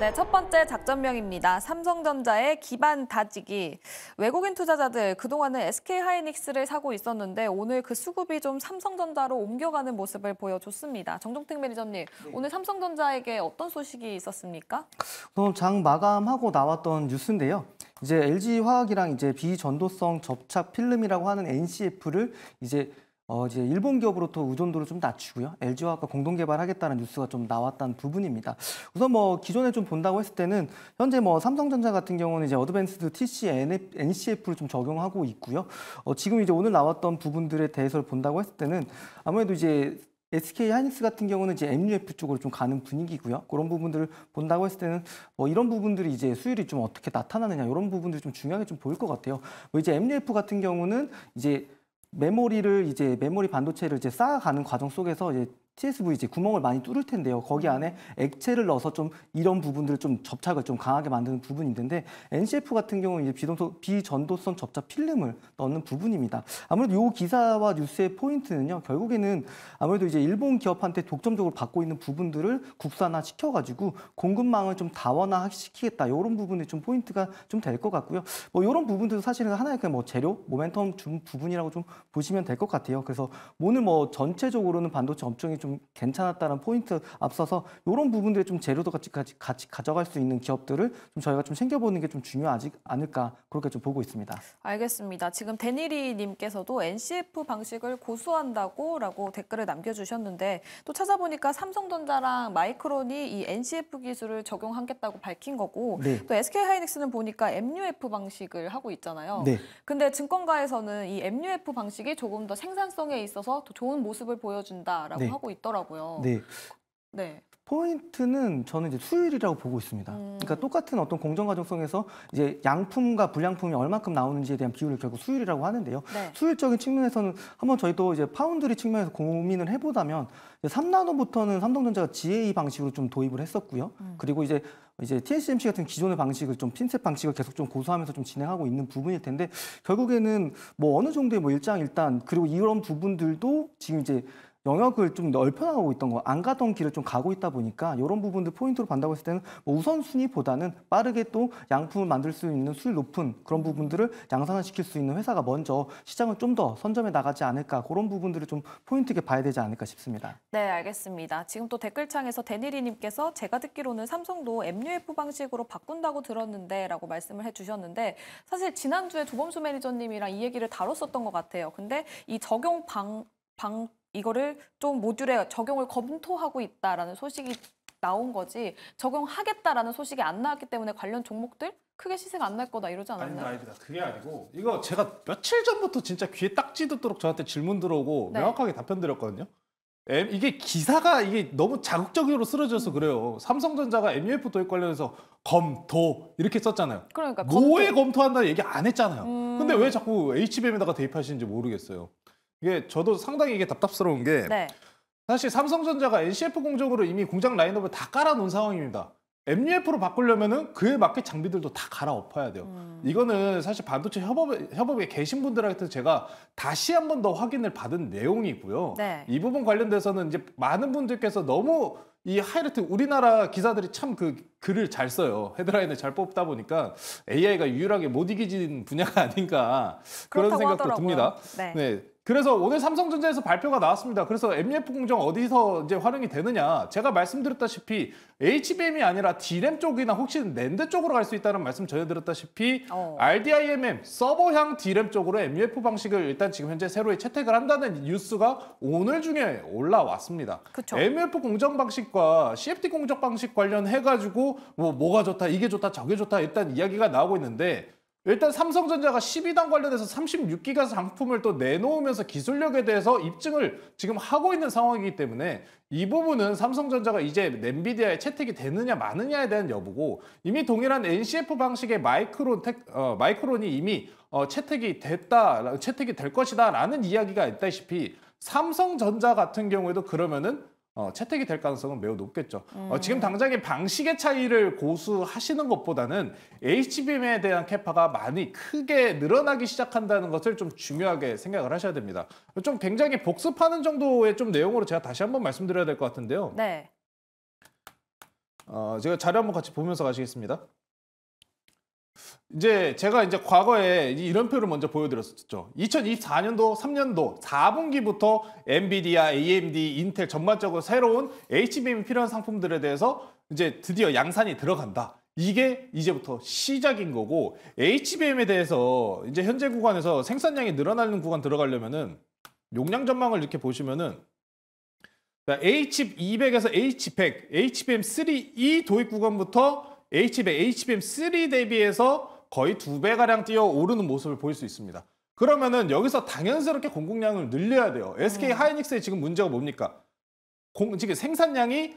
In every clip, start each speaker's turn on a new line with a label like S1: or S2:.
S1: 네, 첫 번째 작전명입니다. 삼성전자의 기반 다지기. 외국인 투자자들 그동안은 SK하이닉스를 사고 있었는데 오늘 그 수급이 좀 삼성전자로 옮겨가는 모습을 보여줬습니다. 정종택 매니저님, 네. 오늘 삼성전자에게 어떤 소식이 있었습니까?
S2: 오늘 장 마감하고 나왔던 뉴스인데요. 이제 LG화학이랑 이제 비전도성 접착 필름이라고 하는 NCF를 이제 어, 제 일본 기업으로부터 의존도를 좀 낮추고요. LG와 아까 공동 개발하겠다는 뉴스가 좀 나왔다는 부분입니다. 우선 뭐 기존에 좀 본다고 했을 때는 현재 뭐 삼성전자 같은 경우는 이제 어드밴스드 TC NCF를 좀 적용하고 있고요. 어, 지금 이제 오늘 나왔던 부분들에 대해서 본다고 했을 때는 아무래도 이제 SK 하이닉스 같은 경우는 이제 MUF 쪽으로 좀 가는 분위기고요. 그런 부분들을 본다고 했을 때는 뭐 이런 부분들이 이제 수율이 좀 어떻게 나타나느냐 이런 부분들이 좀 중요하게 좀 보일 것 같아요. 뭐 이제 MUF 같은 경우는 이제 메모리를 이제 메모리 반도체를 이제 쌓아가는 과정 속에서 이제 c s v g 구멍을 많이 뚫을 텐데요. 거기 안에 액체를 넣어서 좀 이런 부분들을 좀 접착을 좀 강하게 만드는 부분이 있는데 NCF 같은 경우는 이제 비동소, 비전도성 접착 필름을 넣는 부분입니다. 아무래도 이 기사와 뉴스의 포인트는요. 결국에는 아무래도 이제 일본 기업한테 독점적으로 받고 있는 부분들을 국산화 시켜가지고 공급망을 좀 다원화 시키겠다. 이런 부분이 좀 포인트가 좀 될 것 같고요. 뭐 이런 부분들도 사실은 하나의 그냥 뭐 재료, 모멘텀 준 부분이라고 좀 보시면 될 것 같아요. 그래서 오늘 뭐 전체적으로는 반도체 업종이 좀좀 괜찮았다는 포인트 앞서서 이런 부분들에좀 재료도 같이, 같이, 같이 가져갈 수 있는 기업들을 좀 저희가 좀 챙겨보는 게 좀 중요하지 않을까 그렇게 좀 보고 있습니다.
S1: 알겠습니다. 지금 데니리님께서도 NCF 방식을 고수한다고 라고 댓글을 남겨주셨는데 또 찾아보니까 삼성전자랑 마이크론이 이 NCF 기술을 적용하겠다고 밝힌 거고 네. 또 SK하이닉스는 보니까 MUF 방식을 하고 있잖아요. 네. 근데 증권가에서는 이 MUF 방식이 조금 더 생산성에 있어서 더 좋은 모습을 보여준다라고 네. 하고 있 있더라고요. 네. 네.
S2: 포인트는 저는 이제 수율이라고 보고 있습니다. 음. 그러니까 똑같은 어떤 공정 과정성에서 이제 양품과 불량품이 얼마큼 나오는지에 대한 비율을 결국 수율이라고 하는데요. 네. 수율적인 측면에서는 한번 저희도 이제 파운드리 측면에서 고민을 해보다면 3나노부터는 삼성전자가 GA 방식으로 좀 도입을 했었고요. 음. 그리고 이제 이제 TSMC 같은 기존의 방식을 좀 핀셋 방식을 계속 좀 고수하면서 좀 진행하고 있는 부분일 텐데 결국에는 뭐 어느 정도의 뭐 일장 일단 그리고 이런 부분들도 지금 이제 영역을 좀 넓혀나가고 있던 거, 안 가던 길을 좀 가고 있다 보니까 이런 부분들 포인트로 반다고 했을 때는 뭐 우선순위보다는 빠르게 또 양품을 만들 수 있는 수율 높은 그런 부분들을 양산화시킬 수 있는 회사가 먼저 시장을 좀 더 선점해 나가지 않을까 그런 부분들을 좀 포인트 있게 봐야 되지 않을까 싶습니다.
S1: 네, 알겠습니다. 지금 또 댓글창에서 데니리님께서 제가 듣기로는 삼성도 MUF 방식으로 바꾼다고 들었는데 라고 말씀을 해주셨는데 사실 지난주에 조범수 매니저님이랑 이 얘기를 다뤘었던 것 같아요. 근데 이 적용 방, 방 이거를 좀 모듈에 적용을 검토하고 있다라는 소식이 나온 거지 적용하겠다라는 소식이 안 나왔기 때문에 관련 종목들 크게 시세가 안 날 거다 이러지 않았나요? 아니, 아니다.
S3: 그게 아니고 이거 제가 며칠 전부터 진짜 귀에 딱지 듣도록 저한테 질문 들어오고 네. 명확하게 답변 드렸거든요. M, 이게 기사가 이게 너무 자극적으로 쓰러져서 그래요. 삼성전자가 MUF 도입 관련해서 검토 이렇게 썼잖아요. 그러니까 뭐에 검토. 한다는 얘기 안 했잖아요. 음... 근데 왜 자꾸 HBM에다가 대입하시는지 모르겠어요. 이게 저도 상당히 이게 답답스러운 게 네. 사실 삼성전자가 NCF 공정으로 이미 공장 라인업을 다 깔아놓은 상황입니다. MUF로 바꾸려면은 그에 맞게 장비들도 다 갈아엎어야 돼요. 음. 이거는 사실 반도체 협업, 협업에 계신 분들한테 제가 다시 한 번 더 확인을 받은 내용이고요. 네. 이 부분 관련돼서는 이제 많은 분들께서 너무 이 하이라이트 우리나라 기사들이 참 그 글을 잘 써요. 헤드라인을 잘 뽑다 보니까 AI가 유일하게 못 이기진 분야가 아닌가 그런 생각도 하더라고요. 듭니다. 네. 네. 그래서 오늘 삼성전자에서 발표가 나왔습니다. 그래서 MF 공정 어디서 이제 활용이 되느냐. 제가 말씀드렸다시피 HBM이 아니라 D램 쪽이나 혹시 랜드 쪽으로 갈 수 있다는 말씀 전해드렸다시피 어. RDIMM 서버향 D램 쪽으로 MUF 방식을 일단 지금 현재 새로 채택을 한다는 뉴스가 오늘 중에 올라왔습니다. 그쵸. MUF 공정 방식과 CFD 공정 방식 관련해가지고 뭐 뭐가 좋다 이게 좋다 저게 좋다 일단 이야기가 나오고 있는데 일단 삼성전자가 12단 관련해서 36기가 상품을 또 내놓으면서 기술력에 대해서 입증을 지금 하고 있는 상황이기 때문에 이 부분은 삼성전자가 이제 엔비디아에 채택이 되느냐 마느냐에 대한 여부고 이미 동일한 NCF 방식의 마이크론 테, 어, 마이크론이 이미 어, 채택이 됐다 채택이 될 것이다라는 이야기가 있다시피 삼성전자 같은 경우에도 그러면은 어, 채택이 될 가능성은 매우 높겠죠. 어, 음. 어, 지금 당장의 방식의 차이를 고수하시는 것보다는 HBM에 대한 캐파가 많이 크게 늘어나기 시작한다는 것을 좀 중요하게 생각을 하셔야 됩니다. 좀 굉장히 복습하는 정도의 좀 내용으로 제가 다시 한번 말씀드려야 될 것 같은데요. 네. 어, 제가 자료 한번 같이 보면서 가시겠습니다. 이제 제가 이제 과거에 이런 표를 먼저 보여드렸었죠. 2024년도 3년도 4분기부터 엔비디아, AMD, 인텔 전반적으로 새로운 h b m 필요한 상품들에 대해서 이제 드디어 양산이 들어간다. 이게 이제부터 시작인 거고 HBM에 대해서 이제 현재 구간에서 생산량이 늘어나는 구간 들어가려면은 용량 전망을 이렇게 보시면은 H200에서 H100, HBM3E 도입 구간부터 HBM, HBM3 대비해서 거의 두 배가량 뛰어 오르는 모습을 보일 수 있습니다. 그러면은 여기서 당연스럽게 공급량을 늘려야 돼요. SK 음. 하이닉스의 지금 문제가 뭡니까? 공, 지금 생산량이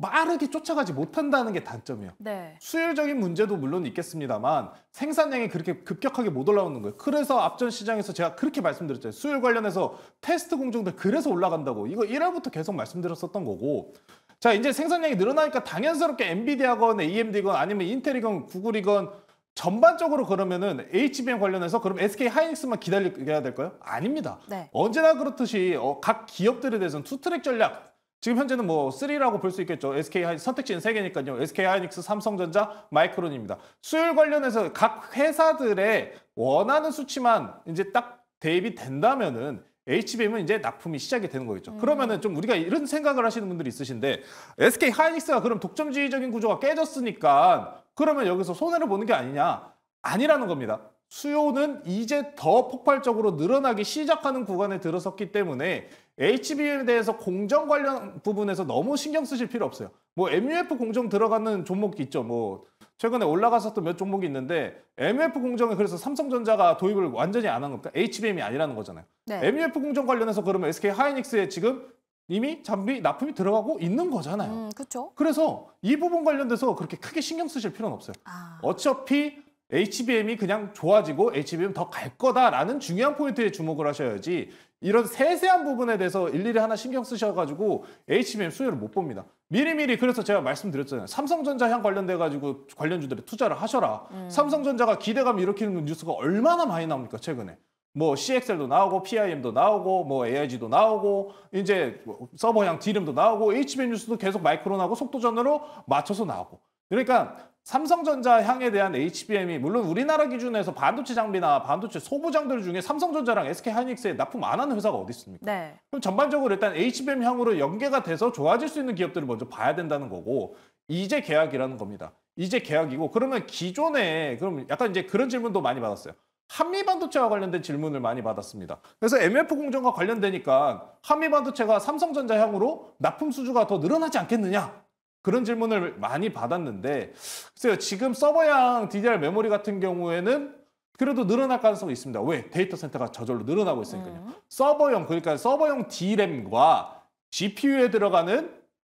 S3: 빠르게 쫓아가지 못한다는 게 단점이에요. 네. 수율적인 문제도 물론 있겠습니다만 생산량이 그렇게 급격하게 못 올라오는 거예요. 그래서 앞전 시장에서 제가 그렇게 말씀드렸잖아요. 수율 관련해서 테스트 공정들 그래서 올라간다고 이거 1월부터 계속 말씀드렸었던 거고 자 이제 생산량이 늘어나니까 당연스럽게 엔비디아건 AMD건 아니면 인텔이건 구글이건 전반적으로 그러면은 HBM 관련해서 그럼 SK 하이닉스만 기다려야 될까요? 아닙니다. 네. 언제나 그렇듯이 어, 각 기업들에 대해서는 투트랙 전략 지금 현재는 뭐 3라고 볼 수 있겠죠. SK 하이 선택지는 3개니까요. SK 하이닉스, 삼성전자, 마이크론입니다. 수율 관련해서 각 회사들의 원하는 수치만 이제 딱 대입이 된다면은 HBM은 이제 납품이 시작이 되는 거겠죠. 음. 그러면은 좀 우리가 이런 생각을 하시는 분들이 있으신데 SK 하이닉스가 그럼 독점주의적인 구조가 깨졌으니까 그러면 여기서 손해를 보는 게 아니냐? 아니라는 겁니다. 수요는 이제 더 폭발적으로 늘어나기 시작하는 구간에 들어섰기 때문에 HBM에 대해서 공정 관련 부분에서 너무 신경 쓰실 필요 없어요. 뭐 MUF 공정 들어가는 종목 있죠. 뭐 최근에 올라갔었던 몇 종목이 있는데 MF 공정에 그래서 삼성전자가 도입을 완전히 안 한겁니까 HBM이 아니라는 거잖아요. 네. MF 공정 관련해서 그러면 SK 하이닉스에 지금 이미 장비 납품이 들어가고 있는 거잖아요. 음, 그렇죠. 그래서 이 부분 관련돼서 그렇게 크게 신경 쓰실 필요는 없어요. 아. 어차피 HBM이 그냥 좋아지고 HBM 더 갈 거다라는 중요한 포인트에 주목을 하셔야지 이런 세세한 부분에 대해서 일일이 하나 신경 쓰셔가지고 HBM 수요를 못 봅니다. 미리미리 그래서 제가 말씀드렸잖아요. 삼성전자 향 관련돼가지고 관련주들이 투자를 하셔라. 음. 삼성전자가 기대감 일으키는 뉴스가 얼마나 많이 나옵니까 최근에. 뭐 CXL도 나오고 PIM도 나오고 뭐 AIG도 나오고 이제 뭐 서버향 D램도 나오고 HBM 뉴스도 계속 마이크론하고 속도전으로 맞춰서 나오고 그러니까 삼성전자 향에 대한 HBM이 물론 우리나라 기준에서 반도체 장비나 반도체 소부장들 중에 삼성전자랑 SK하이닉스에 납품 안 하는 회사가 어디 있습니까? 네. 그럼 전반적으로 일단 HBM 향으로 연계가 돼서 좋아질 수 있는 기업들을 먼저 봐야 된다는 거고 이제 계약이라는 겁니다. 이제 계약이고 그러면 기존에 그럼 약간 이제 그런 질문도 많이 받았어요. 한미 반도체와 관련된 질문을 많이 받았습니다. 그래서 MF 공정과 관련되니까 한미 반도체가 삼성전자 향으로 납품 수주가 더 늘어나지 않겠느냐? 그런 질문을 많이 받았는데 글쎄요 지금 서버향 DDR 메모리 같은 경우에는 그래도 늘어날 가능성이 있습니다. 왜? 데이터 센터가 저절로 늘어나고 있으니까요. 음. 서버용 그러니까 서버용 DRAM과 GPU에 들어가는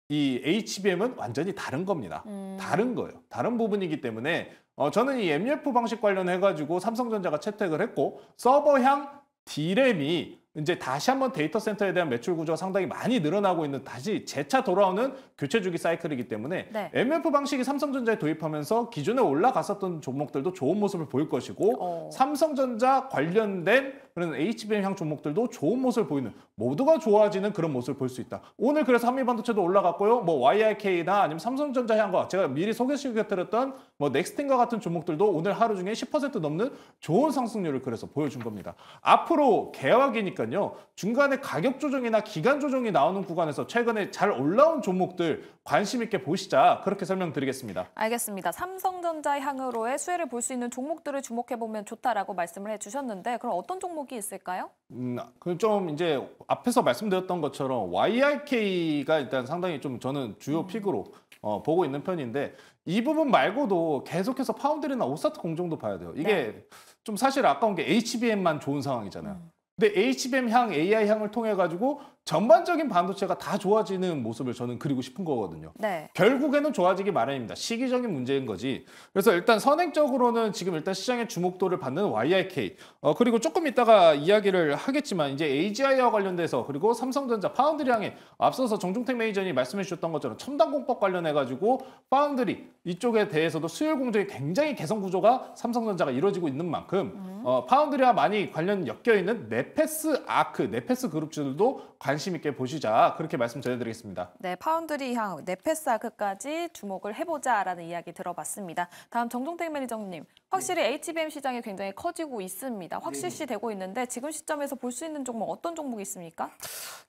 S3: 이 HBM은 완전히 다른 겁니다. 음. 다른 거예요. 다른 부분이기 때문에 어, 저는 이 MUF 방식 관련해 가지고 삼성전자가 채택을 했고 서버향 D램이 이제 다시 한번 데이터 센터에 대한 매출 구조가 상당히 많이 늘어나고 있는 다시 재차 돌아오는 교체 주기 사이클이기 때문에 네. MF 방식이 삼성전자에 도입하면서 기존에 올라갔었던 종목들도 좋은 모습을 보일 것이고 어. 삼성전자 관련된 그런 그러니까 HBM 향 종목들도 좋은 모습을 보이는 모두가 좋아지는 그런 모습을 볼 수 있다. 오늘 그래서 한미반도체도 올라갔고요. 뭐 y i k 나 아니면 삼성전자 향과 제가 미리 소개시켜드렸던 뭐넥스틴과 같은 종목들도 오늘 하루 중에 10% 넘는 좋은 상승률을 그래서 보여준 겁니다. 앞으로 개화기니까요. 중간에 가격 조정이나 기간 조정이 나오는 구간에서 최근에 잘 올라온 종목들 관심 있게 보시자 그렇게 설명드리겠습니다.
S1: 알겠습니다. 삼성전자 향으로의 수혜를 볼 수 있는 종목들을 주목해보면 좋다라고 말씀을 해주셨는데 그럼 어떤 종목 대목이 있을까요?
S3: 음, 아, 그 좀 이제 앞에서 말씀드렸던 것처럼 YRK가 일단 상당히 좀 저는 주요 음. 픽으로 어, 보고 있는 편인데 이 부분 말고도 계속해서 파운드리나 오사트 공정도 봐야 돼요. 이게 네. 좀 사실 아까운 게 HBM만 좋은 상황이잖아요. 음. 근데 HBM 향, AI 향을 통해 가지고 전반적인 반도체가 다 좋아지는 모습을 저는 그리고 싶은 거거든요. 네. 결국에는 좋아지기 마련입니다. 시기적인 문제인 거지. 그래서 일단 선행적으로는 지금 일단 시장의 주목도를 받는 YIK 어, 그리고 조금 이따가 이야기를 하겠지만 이제 AGI와 관련돼서 그리고 삼성전자 파운드리 향해 앞서서 정중택 매니저님 말씀해 주셨던 것처럼 첨단 공법 관련해 가지고 파운드리 이쪽에 대해서도 수율 공정이 굉장히 개선 구조가 삼성전자가 이루어지고 있는 만큼 음. 어, 파운드리와 많이 관련 엮여 있는 네페스 아크, 네페스 그룹들도관 관심 있게 보시자 그렇게 말씀 전해드리겠습니다.
S1: 네, 파운드리 향, 네페사크까지 주목을 해보자라는 이야기 들어봤습니다. 다음 정종택 매니저님 확실히 HBM 시장이 굉장히 커지고 있습니다. 확실시 되고 있는데 지금 시점에서 볼 수 있는 종목 어떤 종목이 있습니까?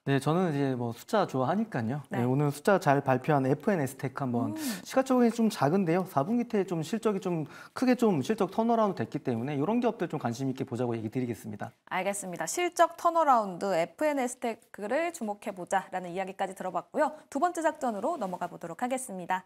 S2: 네, 저는 이제 뭐 숫자 좋아하니까요. 네. 네, 오늘 숫자 잘 발표한 FNS텍 한번 음. 시가총액이 좀 작은데요. 4분기 때 좀 실적이 좀 크게 좀 실적 턴어라운드 됐기 때문에 이런 기업들 좀 관심 있게 보자고 얘기 드리겠습니다.
S1: 알겠습니다. 실적 턴어라운드 FNS텍을 주목해 보자라는 이야기까지 들어봤고요. 두 번째 작전으로 넘어가 보도록 하겠습니다.